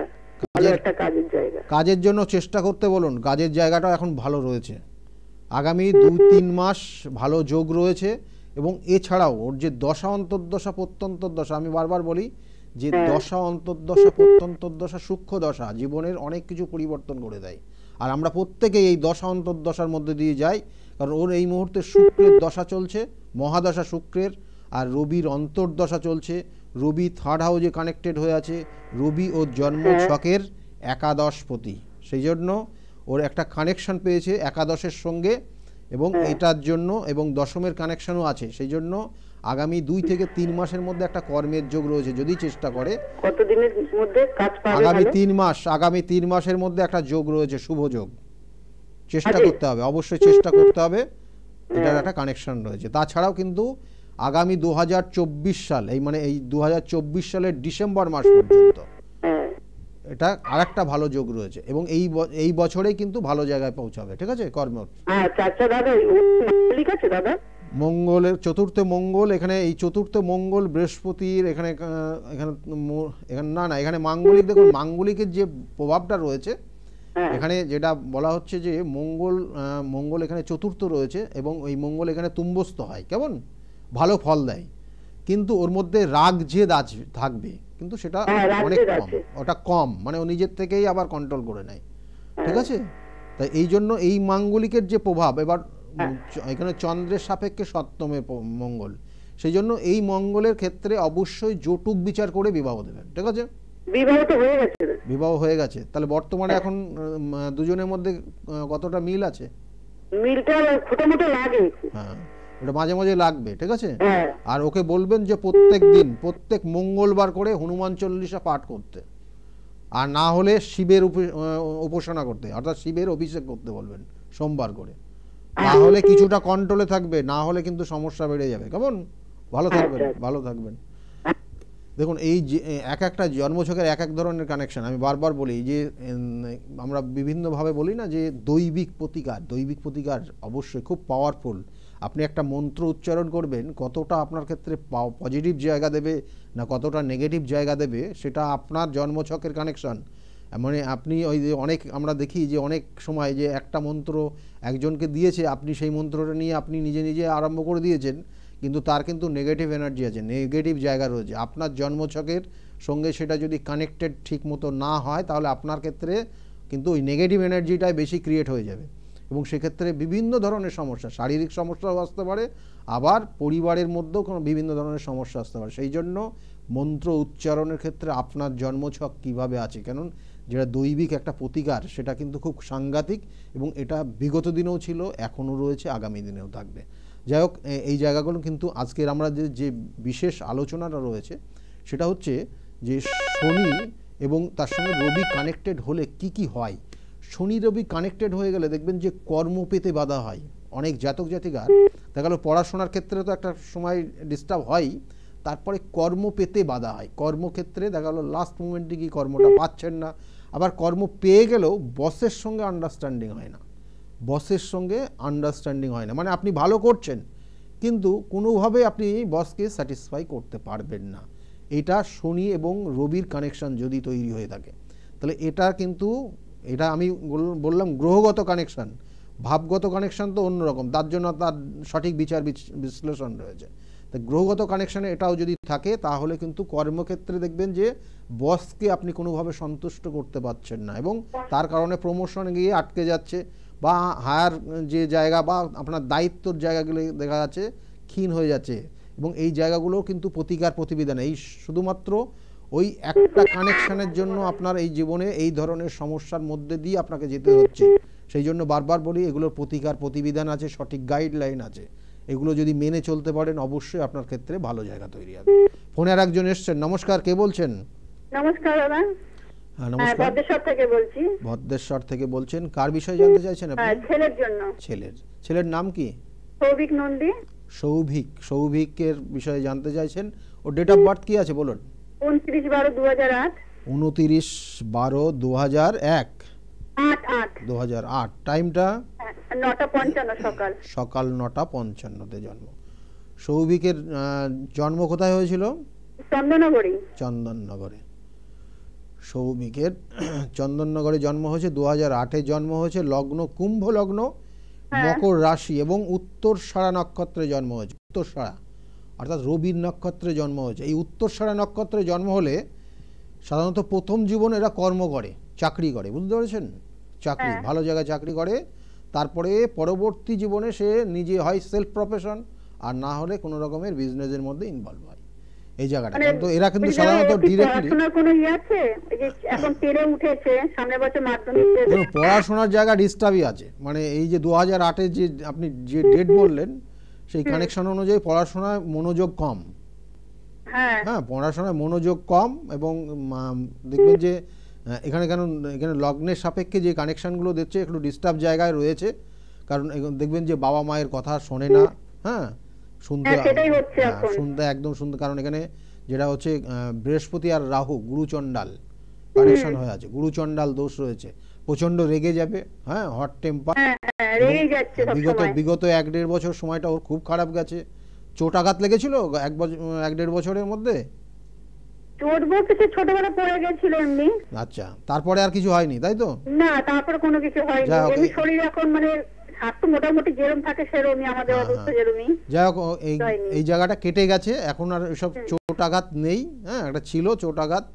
কাজের জায়গা কাজের জন্য চেষ্টা করতে বলুন কাজের জায়গাটা এখন ভালো রয়েছে আগামী দু তিন মাস ভালো যোগ রয়েছে এবং এছাড়াও ওর যে দশা অন্তর্দশা প্রত্যন্তর দশা আমি বারবার বলি যে হ্যাঁ। দশা অন্তর্দশা প্রত্যন্তর্দশা সূক্ষ্ম দশা জীবনের অনেক কিছু পরিবর্তন করে দেয় আর আমরা প্রত্যেকেই এই দশা অন্তর্দশার মধ্যে দিয়ে যাই কারণ ওর এই মুহূর্তে শুক্রের দশা চলছে মহাদশা শুক্রের আর রবির অন্তর্দশা চলছে রবি থার্ড হাউজে কানেক্টেড হয়ে আছে রবি ওর জন্ম হ্যাঁ। ছকের প্রতি সেই জন্য ওর একটা কানেকশন পেয়েছে একাদশের সঙ্গে এবং হ্যাঁ। এটার জন্য এবং দশমের কানেকশনও আছে সেই জন্য আগামী দুই থেকে তিন মাসের মধ্যে একটা কর্মের যোগ রয়েছে যদি চেষ্টা করে কতদিনের মধ্যে কাজ পাবে আগামী তিন মাস আগামী তিন মাসের মধ্যে একটা যোগ রয়েছে শুভ যোগ চেষ্টা করতে হবে অবশ্যই চেষ্টা করতে হবে এটার হ্যাঁ। একটা কানেকশন রয়েছে তাছাড়াও কিন্তু আগামী দু সাল এই মানে এই দু সালের ডিসেম্বর মাস পর্যন্ত হ্যাঁ। এটা আর একটা ভালো যোগ রয়েছে এবং এই এই বছরেই কিন্তু ভালো জায়গায় পৌঁছাবে ঠিক আছে কর্ম আচ্ছা আচ্ছা দাদা ঠিক আছে দাদা মঙ্গলের চতুর্থ মঙ্গল এখানে এই চতুর্থ মঙ্গল বৃহস্পতির এখানে এখানে এখানে না না এখানে মাঙ্গলিক দেখুন মাঙ্গলিকের যে প্রভাবটা রয়েছে হ্যাঁ। এখানে যেটা বলা হচ্ছে যে মঙ্গল মঙ্গল এখানে চতুর্থ রয়েছে এবং ওই মঙ্গল এখানে তুম্বস্ত হয় কেমন ভালো ফল দেয় কিন্তু ওর মধ্যে রাগ জেদ আছে থাকবে কিন্তু সেটা হ্যাঁ, অনেক কম ওটা কম মানে ও নিজের থেকেই আবার কন্ট্রোল করে নেয় ঠিক হ্যাঁ। আছে তাই এই জন্য এই মাঙ্গলিকের যে প্রভাব এবার এখানে চন্দ্রের সাপেক্ষে সপ্তমে মঙ্গল সেই জন্য এই মঙ্গলের ক্ষেত্রে অবশ্যই জটুক বিচার করে বিবাহ দেবেন ঠিক আছে বিবাহ হয়ে গেছে তাহলে বর্তমানে এখন দুজনের মধ্যে কতটা মিল আছে ওটা হ্যাঁ, মাঝে মাঝে লাগবে ঠিক আছে হ্যাঁ। আর ওকে বলবেন যে প্রত্যেক দিন প্রত্যেক মঙ্গলবার করে হনুমান চল্লিশা পাঠ করতে আর না হলে শিবের উপাসনা করতে অর্থাৎ শিবের অভিষেক করতে বলবেন সোমবার করে না হলে কিছুটা কন্ট্রোলে থাকবে না হলে কিন্তু সমস্যা বেড়ে যাবে কেমন ভালো আচ্ছা, থাকবেন আচ্ছা। ভালো থাকবেন দেখুন এই এক একটা জন্মছকের এক এক ধরনের কানেকশন আমি বারবার বলি যে আমরা বিভিন্নভাবে বলি না যে দৈবিক প্রতিকার দৈবিক প্রতিকার অবশ্যই খুব পাওয়ারফুল আপনি একটা মন্ত্র উচ্চারণ করবেন কতটা আপনার ক্ষেত্রে পজিটিভ জায়গা দেবে না কতটা নেগেটিভ জায়গা দেবে সেটা আপনার জন্মছকের কানেকশন মানে আপনি ওই যে অনেক আমরা দেখি যে অনেক সময় যে একটা মন্ত্র একজনকে দিয়েছে আপনি সেই মন্ত্রটা নিয়ে আপনি নিজে নিজে আরম্ভ করে দিয়েছেন কিন্তু তার কিন্তু নেগেটিভ এনার্জি আছে নেগেটিভ জায়গা রয়েছে আপনার জন্মছকের সঙ্গে সেটা যদি কানেক্টেড ঠিক মতো না হয় তাহলে আপনার ক্ষেত্রে কিন্তু ওই নেগেটিভ এনার্জিটাই বেশি ক্রিয়েট হয়ে যাবে এবং সেক্ষেত্রে বিভিন্ন ধরনের সমস্যা শারীরিক সমস্যাও আসতে পারে আবার পরিবারের মধ্যেও কোনো বিভিন্ন ধরনের সমস্যা আসতে পারে সেই জন্য মন্ত্র উচ্চারণের ক্ষেত্রে আপনার জন্মছক কিভাবে আছে কেন যেটা দৈবিক একটা প্রতিকার সেটা কিন্তু খুব সাংঘাতিক এবং এটা বিগত দিনেও ছিল এখনও রয়েছে আগামী দিনেও থাকবে যাই হোক এই জায়গাগুলো কিন্তু আজকের আমরা যে যে বিশেষ আলোচনাটা রয়েছে সেটা হচ্ছে যে শনি এবং তার সঙ্গে রবি কানেক্টেড হলে কি কি হয় শনি রবি কানেক্টেড হয়ে গেলে দেখবেন যে কর্ম পেতে বাধা হয় অনেক জাতক জাতিকার দেখা গেল পড়াশোনার ক্ষেত্রে তো একটা সময় ডিস্টার্ব হয় তারপরে কর্ম পেতে বাধা হয় কর্মক্ষেত্রে দেখা গেলো লাস্ট মুমেন্টে কি কর্মটা পাচ্ছেন না আবার কর্ম পেয়ে গেলেও বসের সঙ্গে আন্ডারস্ট্যান্ডিং হয় না বসের সঙ্গে আন্ডারস্ট্যান্ডিং হয় না মানে আপনি ভালো করছেন কিন্তু কোনোভাবে আপনি বসকে স্যাটিসফাই করতে পারবেন না এটা শনি এবং রবির কানেকশন যদি তৈরি হয়ে থাকে তাহলে এটা কিন্তু এটা আমি বললাম গ্রহগত কানেকশন ভাবগত কানেকশন তো অন্যরকম তার জন্য তার সঠিক বিচার বিশ্লেষণ রয়েছে তা গ্রহগত কানেকশানে এটাও যদি থাকে তাহলে কিন্তু কর্মক্ষেত্রে দেখবেন যে বসকে আপনি কোনোভাবে সন্তুষ্ট করতে পারছেন না এবং তার কারণে প্রমোশন গিয়ে আটকে যাচ্ছে বা হায়ার যে জায়গা বা আপনার দায়িত্বর জায়গাগুলো দেখা যাচ্ছে ক্ষীণ হয়ে যাচ্ছে এবং এই জায়গাগুলো কিন্তু প্রতিকার প্রতিবিধান এই শুধুমাত্র ওই একটা কানেকশানের জন্য আপনার এই জীবনে এই ধরনের সমস্যার মধ্যে দিয়ে আপনাকে যেতে হচ্ছে সেই জন্য বারবার বলি এগুলোর প্রতিকার প্রতিবিধান আছে সঠিক গাইডলাইন আছে এগুলো যদি মেনে চলতে পারেন অবশ্যই আপনার ক্ষেত্রে ভালো জায়গা তৈরি হবে ফোনে আর একজন এসছেন নমস্কার কে বলছেন নমস্কার দাদা হ্যাঁ, হ্যাঁ, ভদ্রেশ্বর থেকে বলছি ভদ্রেশ্বর থেকে বলছেন কার বিষয়ে জানতে চাইছেন আপনি হ্যাঁ, ছেলের জন্য ছেলের ছেলের নাম কি সৌভিক নন্দী সৌভিক সৌভিকের বিষয়ে জানতে চাইছেন ও ডেট অফ বার্থ কি আছে বলুন 29 12 2008 29 12 2001 2008 টাইমটা 9:55 সকাল সকাল 9:55 তে জন্ম সৌভিকের জন্ম কোথায় হয়েছিল চন্দননগরে চন্দননগরে সৌভিকের চন্দননগরে জন্ম হয়েছে 2008 এ জন্ম হয়েছে লগ্ন কুম্ভ লগ্ন হ্যাঁ। মকর রাশি এবং উত্তর সারা নক্ষত্রে জন্ম হয়েছে উত্তর সারা অর্থাৎ রবির নক্ষত্রে জন্ম হয়েছে এই উত্তর সারা নক্ষত্রে জন্ম হলে সাধারণত প্রথম জীবন এরা কর্ম করে চাকরি করে বুঝতে পেরেছেন চাকরি হ্যাঁ। ভালো জায়গায় চাকরি করে তারপরে পরবর্তী জীবনে সে নিজে হয় সেলফ প্রফেশন আর না হলে কোনো রকমের বিজনেসের মধ্যে ইনভলভ হয় এই জায়গাটা মানে কিন্তু এরা কিন্তু সাধারণত ডিরেক্টলি ইয়ে পড়াশোনার জায়গা ডিস্টার্বই আছে মানে এই যে দু হাজার যে আপনি যে ডেট বললেন সেই কানেকশন অনুযায়ী পড়াশোনায় মনোযোগ কম হ্যাঁ, হ্যাঁ পড়াশোনায় মনোযোগ কম এবং দেখবেন যে এখানে কেন এখানে লগ্নের সাপেক্ষে যে কানেকশানগুলো দিচ্ছে একটু ডিস্টার্ব জায়গায় রয়েছে কারণ দেখবেন যে বাবা মায়ের কথা শোনে না হ্যাঁ শুনতে হ্যাঁ, হ্যাঁ, শুনতে একদম শুনতে কারণ এখানে যেটা হচ্ছে বৃহস্পতি আর রাহু গুরুচণ্ডাল কানেকশন হয়ে আছে গুরুচণ্ডাল দোষ রয়েছে প্রচন্ড রেগে যাবে হ্যাঁ হট টেম্পার হ্যাঁ, বিগত বিগত এক দেড় বছর সময়টা ওর খুব খারাপ গেছে চোট আঘাত লেগেছিল এক বছর এক দেড় বছরের মধ্যে চোট বলতে ছোটবেলা পড়ে গেছিল এমনি আচ্ছা তারপরে আর কিছু হয়নি তাই তো না তারপরে কোনো কিছু হয়নি এমনি শরীর এখন মানে আঘাত হ্যাঁ, হ্যাঁ। হ্যাঁ,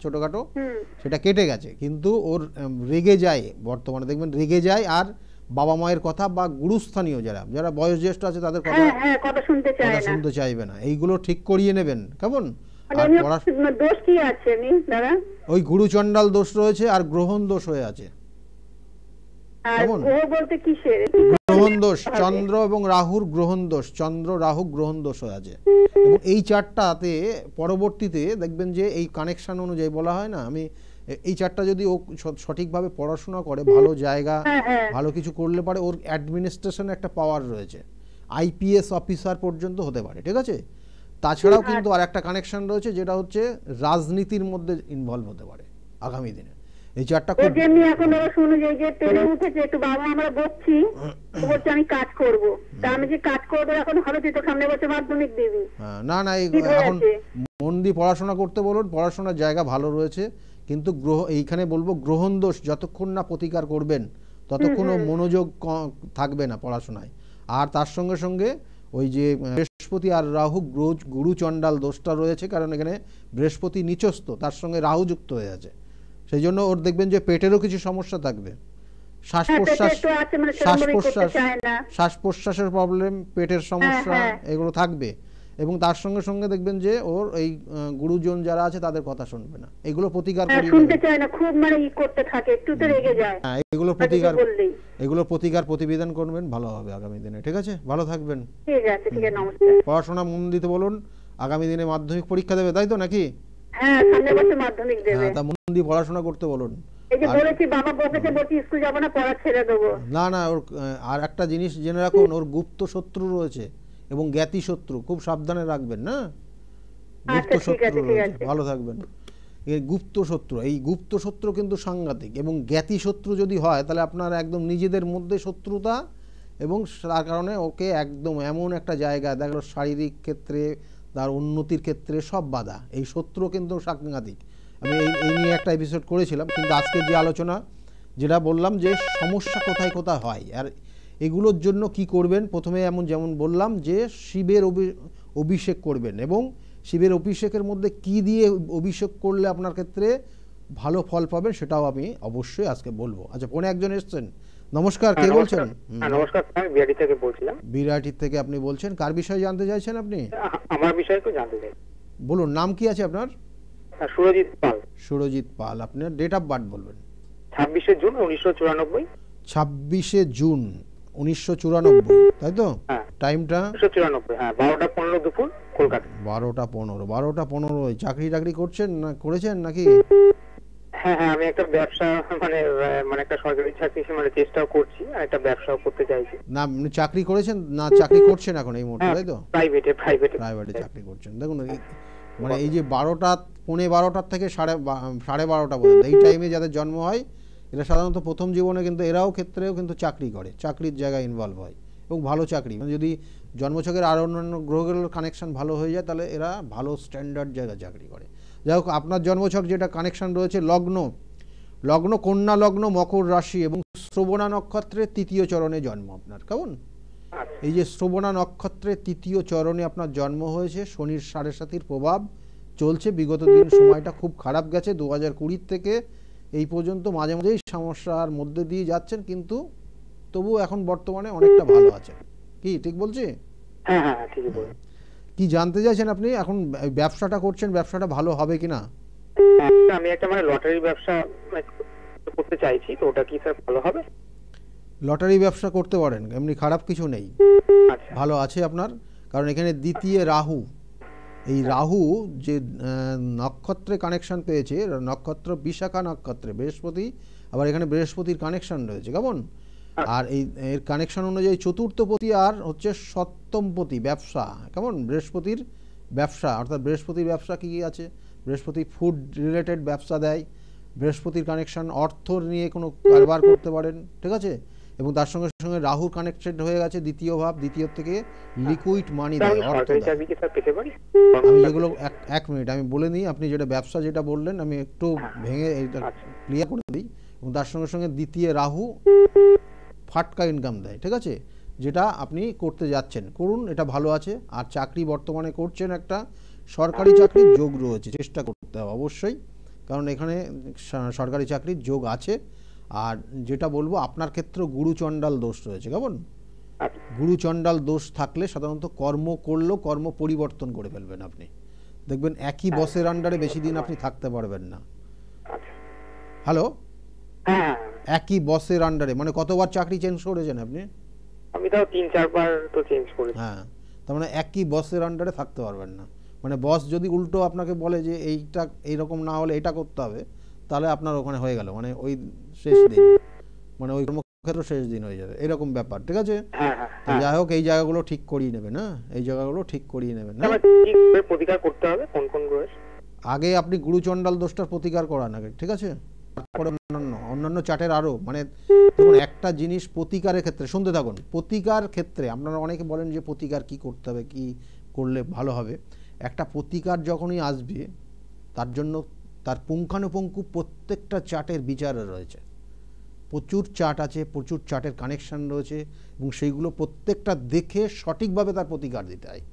ছোটখাটো সেটা কেটে গেছে কিন্তু ওর রেগে যায় বর্তমানে দেখবেন রেগে যায় আর বাবা মায়ের কথা বা গুরুস্থানীয় যারা যারা বয়োজ্যেষ্ঠ আছে তাদের কথা কথা শুনতে চাইবে না এইগুলো ঠিক করিয়ে নেবেন কেমন মানে ওই দোষ রয়েছে আর গ্রহণ দোষ হয়ে আছে চন্দ্র এবং রাহুর গ্রহণ দোষ চন্দ্র রাহু গ্রহণ দোষ হয়ে আছে এই চারটাতে পরবর্তীতে দেখবেন যে এই কানেকশন অনুযায়ী বলা হয় না আমি এই চারটা যদি ও সঠিকভাবে পড়াশোনা করে ভালো জায়গা হ্যাঁ, হ্যাঁ। ভালো কিছু করলে পারে ওর অ্যাডমিনিস্ট্রেশন একটা পাওয়ার রয়েছে আইপিএস অফিসার পর্যন্ত হতে পারে ঠিক আছে তাছাড়াও কিন্তু আর একটা কানেকশন রয়েছে যেটা হচ্ছে রাজনীতির মধ্যে ইনভলভ হতে পারে আগামী দিনে এই চারটা খুব এমনি এখন ওরা শুনে যে যে ট্রেনে উঠেছে একটু বাবা আমরা বকছি বলছে আমি কাজ করব তা আমি যে কাজ করব এখন হবে তুই তো সামনে বছর মাধ্যমিক দিবি হ্যাঁ, না না এখন মন পড়াশোনা করতে বলুন পড়াশোনার জায়গা ভালো রয়েছে কিন্তু গ্রহ এইখানে বলবো গ্রহণ দোষ যতক্ষণ না প্রতিকার করবেন ততক্ষণ মনোযোগ থাকবে না পড়াশোনায় আর তার সঙ্গে সঙ্গে ওই যে বৃহস্পতি আর রাহু গ্রোজ গুরুচণ্ডাল দোষটা রয়েছে কারণ এখানে বৃহস্পতি নিচস্ত তার সঙ্গে রাহু যুক্ত হয়ে আছে সেই জন্য ওর দেখবেন যে পেটেরও কিছু সমস্যা থাকবে শ্বাস হ্যাঁ, প্রশ্বাস মানে শ্বাস প্রশ্বাস শ্বাস প্রশ্বাসের প্রবলেম পেটের হ্যাঁ, সমস্যা হ্যাঁ। এগুলো থাকবে এবং তার সঙ্গে সঙ্গে দেখবেন যে ওর এই গুরুজন যারা আছে তাদের কথা শুনবে না এগুলো প্রতিকার হ্যাঁ, শুনতে চায় না খুব মানে ই করতে থাকে একটু তো রেগে যায় হ্যাঁ এগুলো আচ্ছা, প্রতিকার এগুলো প্রতিকার প্রতিবেদন করবেন ভালো হবে আগামী দিনে ঠিক আছে ভালো থাকবেন ঠিক আছে ঠিক আছে নমস্কার পড়াশোনা মন দিতে বলুন আগামী দিনে মাধ্যমিক পরীক্ষা দেবে তাই তো নাকি হ্যাঁ সামনে বছর মাধ্যমিক দেবে হ্যাঁ তা মন দিয়ে পড়াশোনা করতে বলুন না না ওর আর একটা জিনিস জেনে রাখুন ওর গুপ্ত শত্রু রয়েছে এবং জ্ঞাতি শত্রু খুব সাবধানে রাখবেন না আচ্ছা, গুপ্ত শত্রু ভালো থাকবেন গুপ্ত শত্রু এই গুপ্ত শত্রু কিন্তু সাংঘাতিক এবং জ্ঞাতি শত্রু যদি হয় তাহলে আপনার একদম নিজেদের মধ্যে শত্রুতা এবং তার কারণে ওকে একদম এমন একটা জায়গা দেখলো শারীরিক ক্ষেত্রে তার উন্নতির ক্ষেত্রে সব বাধা এই শত্রু কিন্তু সাংঘাতিক আমি এই নিয়ে একটা এপিসোড করেছিলাম কিন্তু আজকের যে আলোচনা যেটা বললাম যে সমস্যা কোথায় কোথায় হয় আর এগুলোর জন্য কি করবেন প্রথমে এমন যেমন বললাম যে শিবের অভিষেক করবেন এবং শিবের অভিষেকের মধ্যে কি দিয়ে অভিষেক করলে আপনার ক্ষেত্রে ভালো ফল পাবেন সেটাও আমি অবশ্যই আজকে বলবো আচ্ছা ফোনে একজন এসছেন নমস্কার কে হ্যাঁ, বলছেন হ্যাঁ, নমস্কার স্যার বিআরটি থেকে বলছিলাম বিরাটি থেকে আপনি বলছেন কার বিষয়ে জানতে চাইছেন আপনি আমার বিষয়ে তো জানতে চাই বলুন নাম কি আছে আপনার হ্যাঁ, সুরজিৎ পাল সুরজিৎ পাল আপনার ডেট অফ বার্থ বলবেন ছাব্বিশে জুন উনিশশো চুরানব্বই ছাব্বিশে জুন উনিশশো তাই তো টাইমটা হ্যাঁ। হ্যাঁ, বারোটা পনেরো দুপুর কলকাতা বারোটা পনেরো বারোটা পনেরো চাকরি টাকরি করছেন না করেছেন নাকি হ্যাঁ হ্যাঁ আমি একটা ব্যবসা মানে মানে একটা সরকারি চাকরি মানে চেষ্টাও করছি আর একটা ব্যবসাও করতে চাইছি না মানে চাকরি করেছেন না চাকরি করছেন এখন এই মুহূর্তে হ্যাঁ, তাই তো প্রাইভেটে প্রাইভেটে প্রাইভেটে চাকরি করছেন দেখুন মানে এই যে বারোটা পনেরো বারোটার থেকে সাড়ে সাড়ে বারোটা পর্যন্ত এই টাইমে যাদের জন্ম হয় এরা সাধারণত প্রথম জীবনে কিন্তু এরাও ক্ষেত্রেও কিন্তু চাকরি করে চাকরির জায়গায় ইনভলভ হয় এবং ভালো চাকরি মানে যদি জন্মছকের আর অন্যান্য গ্রহগুলোর কানেকশন ভালো হয়ে যায় তাহলে এরা ভালো স্ট্যান্ডার্ড জায়গায় চাকরি করে যাই হোক আপনার জন্মছক যেটা কানেকশন রয়েছে লগ্ন লগ্ন কন্যা লগ্ন মকর রাশি এবং শ্রবণা নক্ষত্রের তৃতীয় চরণে জন্ম আপনার কেমন এই যে শ্রবণা নক্ষত্রের তৃতীয় চরণে আপনার জন্ম হয়েছে শনির সাড়ে সাতির প্রভাব চলছে বিগত দিন সময়টা খুব খারাপ গেছে দু হাজার থেকে এই পর্যন্ত মাঝে মাঝেই সমস্যার মধ্যে দিয়ে যাচ্ছেন কিন্তু তবু এখন বর্তমানে অনেকটা ভালো আছেন কি ঠিক বলছি হ্যাঁ, হ্যাঁ, হ্যাঁ, কি জানতে চাইছেন আপনি এখন ব্যবসাটা করছেন ব্যবসাটা ভালো হবে কিনা আমি একটা মানে লটারি ব্যবসা মানে করতে চাইছি তো ওটা কি স্যার ভালো হবে লটারি ব্যবসা করতে পারেন এমনি খারাপ কিছু নেই আচ্ছা। ভালো আছে আপনার কারণ এখানে দ্বিতীয় রাহু এই রাহু যে নক্ষত্রে কানেকশন পেয়েছে নক্ষত্র বিশাখা নক্ষত্রে বৃহস্পতি আবার এখানে বৃহস্পতির কানেকশন রয়েছে কেমন হ্যাঁ। আর এই এর কানেকশন অনুযায়ী চতুর্থপতি আর হচ্ছে সপ্তমপতি ব্যবসা কেমন বৃহস্পতির ব্যবসা অর্থাৎ বৃহস্পতির ব্যবসা কী কী আছে বৃহস্পতি ফুড রিলেটেড ব্যবসা দেয় বৃহস্পতির কানেকশন অর্থ নিয়ে কোনো কারবার করতে পারেন ঠিক আছে এবং তার সঙ্গে সঙ্গে রাহুর কানেক্টেড হয়ে গেছে দ্বিতীয় ভাব দ্বিতীয় থেকে লিকুইড মানি দেয় অর্থ আমি যেগুলো এক মিনিট আমি বলে নিই আপনি যেটা ব্যবসা যেটা বললেন আমি একটু হ্যাঁ, হ্যাঁ, ভেঙে এটা ক্লিয়ার আচ্ছা। করে দিই এবং তার সঙ্গে সঙ্গে দ্বিতীয় রাহু ফাটকা ইনকাম দেয় ঠিক আছে যেটা আপনি করতে যাচ্ছেন করুন এটা ভালো আছে আর চাকরি বর্তমানে করছেন একটা সরকারি চাকরির যোগ রয়েছে চেষ্টা করতে হবে অবশ্যই কারণ এখানে সরকারি চাকরির যোগ আছে আর যেটা বলবো আপনার ক্ষেত্রে গুরুচণ্ডাল দোষ রয়েছে কেমন হ্যাঁ। গুরুচণ্ডাল দোষ থাকলে সাধারণত কর্ম করলেও কর্ম পরিবর্তন করে ফেলবেন আপনি দেখবেন একই হ্যাঁ। বসের আন্ডারে বেশি দিন আপনি থাকতে পারবেন না আচ্ছা। হ্যালো একই বসের আন্ডারে মানে কতবার চাকরি চেঞ্জ করেছেন আপনি আমি তো তিন চারবার তো চেঞ্জ করেছি হ্যাঁ তার মানে একই বসের আন্ডারে থাকতে পারবেন না মানে বস যদি উল্টো আপনাকে বলে যে এইটা এইরকম না হলে এটা করতে হবে তাহলে আপনার ওখানে হয়ে গেল মানে ওই শেষ দিন মানে ওই কর্মক্ষেত্র শেষ দিন হয়ে যাবে এরকম ব্যাপার ঠিক আছে হ্যাঁ, হ্যাঁ, হ্যাঁ। যাই হোক এই জায়গাগুলো ঠিক করিয়ে নেবে না এই জায়গাগুলো ঠিক করিয়ে নেবে না প্রতিকার করতে হবে কোন কোন গ্রহের আগে আপনি গুরুচণ্ডাল দোষটার প্রতিকার করান আগে ঠিক আছে তারপরে অন্যান্য অন্যান্য চাটের আরও মানে দেখুন একটা জিনিস প্রতিকারের ক্ষেত্রে শুনতে থাকুন প্রতিকার ক্ষেত্রে আপনারা অনেকে বলেন যে প্রতিকার কি করতে হবে কি করলে ভালো হবে একটা প্রতিকার যখনই আসবে তার জন্য তার পুঙ্খানুপুঙ্খু প্রত্যেকটা চার্টের বিচার রয়েছে প্রচুর চার্ট আছে প্রচুর চার্টের কানেকশান রয়েছে এবং সেইগুলো প্রত্যেকটা দেখে সঠিকভাবে তার প্রতিকার দিতে হয়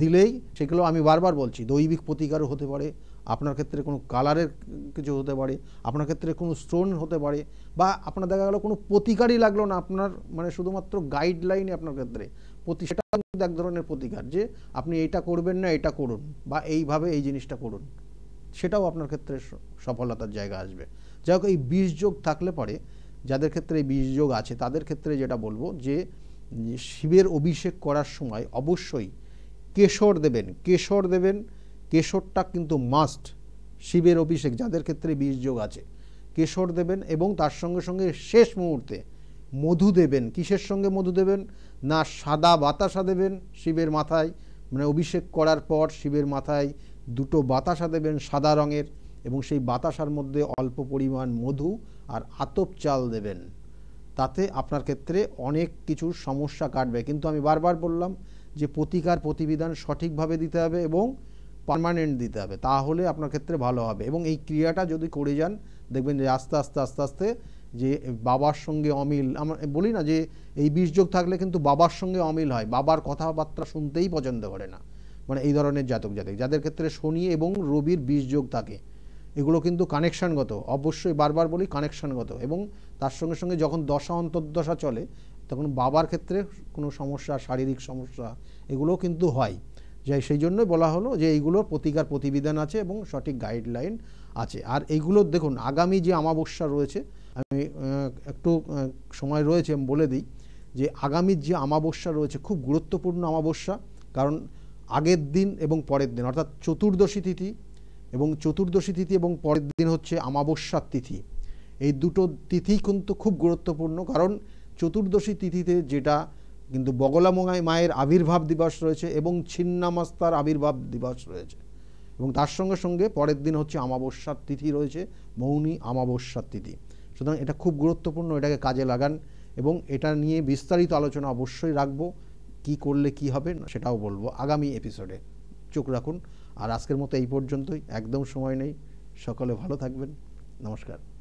দিলেই সেগুলো আমি বারবার বলছি দৈবিক প্রতিকারও হতে পারে আপনার ক্ষেত্রে কোনো কালারের কিছু হতে পারে আপনার ক্ষেত্রে কোনো স্টোন হতে পারে বা আপনার দেখা গেলো কোনো প্রতিকারই লাগলো না আপনার মানে শুধুমাত্র গাইডলাইন আপনার ক্ষেত্রে প্রতি সেটা এক ধরনের প্রতিকার যে আপনি এটা করবেন না এটা করুন বা এইভাবে এই জিনিসটা করুন সেটাও আপনার ক্ষেত্রে সফলতার জায়গা আসবে যাই হোক এই বিশ যোগ থাকলে পরে যাদের ক্ষেত্রে এই বিশ যোগ আছে তাদের ক্ষেত্রে যেটা বলবো যে শিবের অভিষেক করার সময় অবশ্যই কেশর দেবেন কেশর দেবেন কেশরটা কিন্তু মাস্ট শিবের অভিষেক যাদের ক্ষেত্রে বিশ যোগ আছে কেশর দেবেন এবং তার সঙ্গে সঙ্গে শেষ মুহূর্তে মধু দেবেন কিসের সঙ্গে মধু দেবেন না সাদা বাতাসা দেবেন শিবের মাথায় মানে অভিষেক করার পর শিবের মাথায় দুটো বাতাসা দেবেন সাদা রঙের এবং সেই বাতাসার মধ্যে অল্প পরিমাণ মধু আর আতপ চাল দেবেন তাতে আপনার ক্ষেত্রে অনেক কিছু সমস্যা কাটবে কিন্তু আমি বারবার বললাম যে প্রতিকার প্রতিবিধান সঠিকভাবে দিতে হবে এবং পারমানেন্ট দিতে হবে তাহলে আপনার ক্ষেত্রে ভালো হবে এবং এই ক্রিয়াটা যদি করে যান দেখবেন যে আস্তে আস্তে আস্তে আস্তে যে বাবার সঙ্গে অমিল আমরা বলি না যে এই বিষযোগ থাকলে কিন্তু বাবার সঙ্গে অমিল হয় বাবার কথাবার্তা শুনতেই পছন্দ করে না মানে এই ধরনের জাতক জাতক যাদের ক্ষেত্রে শনি এবং রবির বীজ যোগ থাকে এগুলো কিন্তু কানেকশানগত অবশ্যই বারবার বলি কানেকশানগত এবং তার সঙ্গে সঙ্গে যখন দশা অন্তর্দশা চলে তখন বাবার ক্ষেত্রে কোনো সমস্যা শারীরিক সমস্যা এগুলো কিন্তু হয় যাই সেই জন্য বলা হলো যে এইগুলোর প্রতিকার প্রতিবিধান আছে এবং সঠিক গাইডলাইন আছে আর এইগুলো দেখুন আগামী যে আমাবস্যা রয়েছে আমি একটু সময় রয়েছে বলে দিই যে আগামী যে আমাবস্যা রয়েছে খুব গুরুত্বপূর্ণ আমাবস্যা কারণ আগের দিন এবং পরের দিন অর্থাৎ চতুর্দশী তিথি এবং চতুর্দশী তিথি এবং পরের দিন হচ্ছে আমাবস্যার তিথি এই দুটো তিথি কিন্তু খুব গুরুত্বপূর্ণ কারণ চতুর্দশী তিথিতে যেটা কিন্তু বগলামোঙায় মায়ের আবির্ভাব দিবস রয়েছে এবং ছিন্নামাস্তার আবির্ভাব দিবস রয়েছে এবং তার সঙ্গে সঙ্গে পরের দিন হচ্ছে আমাবস্যার তিথি রয়েছে মৌনী আমাবস্যার তিথি সুতরাং এটা খুব গুরুত্বপূর্ণ এটাকে কাজে লাগান এবং এটা নিয়ে বিস্তারিত আলোচনা অবশ্যই রাখবো কি করলে কি হবে সেটাও বলবো আগামী এপিসোডে চোখ রাখুন আর আজকের মতো এই পর্যন্তই একদম সময় নেই সকলে ভালো থাকবেন নমস্কার